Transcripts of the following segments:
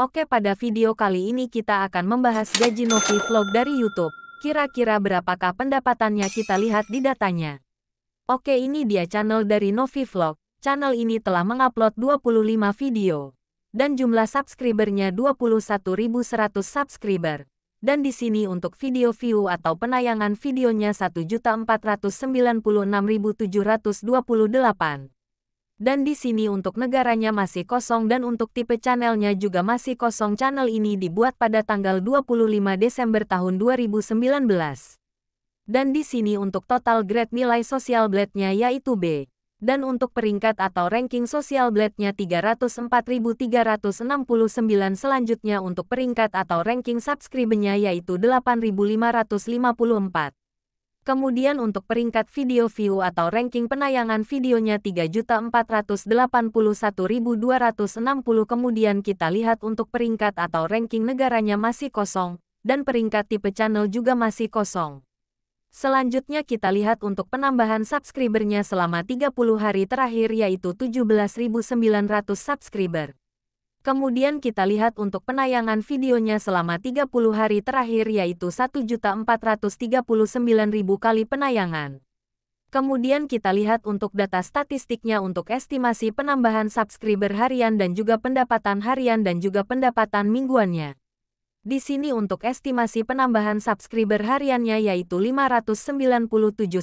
Oke pada video kali ini kita akan membahas gaji Novi Vlog dari Youtube. Kira-kira berapakah pendapatannya kita lihat di datanya. Oke ini dia channel dari Novi Vlog. Channel ini telah mengupload 25 video. Dan jumlah subscribernya 21.100 subscriber. Dan di sini untuk video view atau penayangan videonya 1.496.728 dan di sini untuk negaranya masih kosong dan untuk tipe channelnya juga masih kosong. Channel ini dibuat pada tanggal 25 Desember tahun 2019. Dan di sini untuk total grade nilai sosial blade-nya yaitu B. Dan untuk peringkat atau ranking sosial blade-nya 304.369 selanjutnya untuk peringkat atau ranking subscribe-nya yaitu 8.554. Kemudian untuk peringkat video view atau ranking penayangan videonya 3.481.260 kemudian kita lihat untuk peringkat atau ranking negaranya masih kosong, dan peringkat tipe channel juga masih kosong. Selanjutnya kita lihat untuk penambahan subscribernya selama 30 hari terakhir yaitu 17.900 subscriber. Kemudian kita lihat untuk penayangan videonya selama 30 hari terakhir yaitu 1.439.000 kali penayangan. Kemudian kita lihat untuk data statistiknya untuk estimasi penambahan subscriber harian dan juga pendapatan harian dan juga pendapatan mingguannya. Di sini untuk estimasi penambahan subscriber hariannya yaitu 597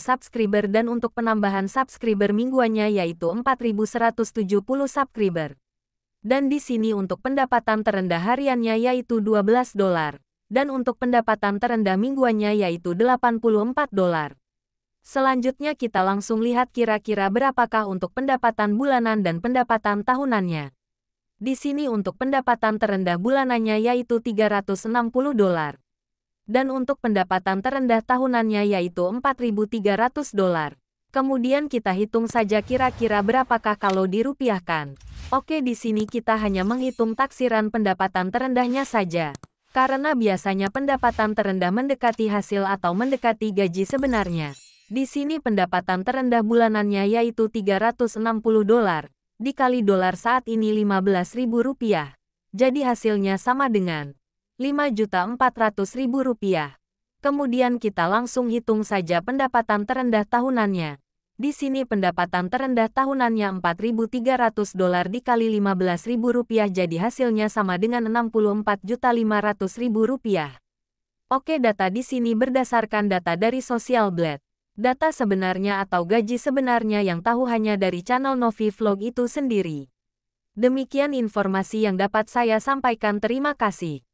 subscriber dan untuk penambahan subscriber mingguannya yaitu 4170 subscriber dan di sini untuk pendapatan terendah hariannya yaitu 12 dolar, dan untuk pendapatan terendah mingguannya yaitu 84 dolar. Selanjutnya kita langsung lihat kira-kira berapakah untuk pendapatan bulanan dan pendapatan tahunannya. Di sini untuk pendapatan terendah bulanannya yaitu 360 dolar. Dan untuk pendapatan terendah tahunannya yaitu 4.300 dolar. Kemudian kita hitung saja kira-kira berapakah kalau dirupiahkan. Oke di sini kita hanya menghitung taksiran pendapatan terendahnya saja. Karena biasanya pendapatan terendah mendekati hasil atau mendekati gaji sebenarnya. Di sini pendapatan terendah bulanannya yaitu 360 dolar, dikali dolar saat ini 15.000 rupiah. Jadi hasilnya sama dengan 5.400.000 rupiah. Kemudian kita langsung hitung saja pendapatan terendah tahunannya. Di sini pendapatan terendah tahunannya 4.300 dolar dikali 15.000 rupiah jadi hasilnya sama dengan 64.500.000 rupiah. Oke data di sini berdasarkan data dari Social Blade. Data sebenarnya atau gaji sebenarnya yang tahu hanya dari channel Novi Vlog itu sendiri. Demikian informasi yang dapat saya sampaikan terima kasih.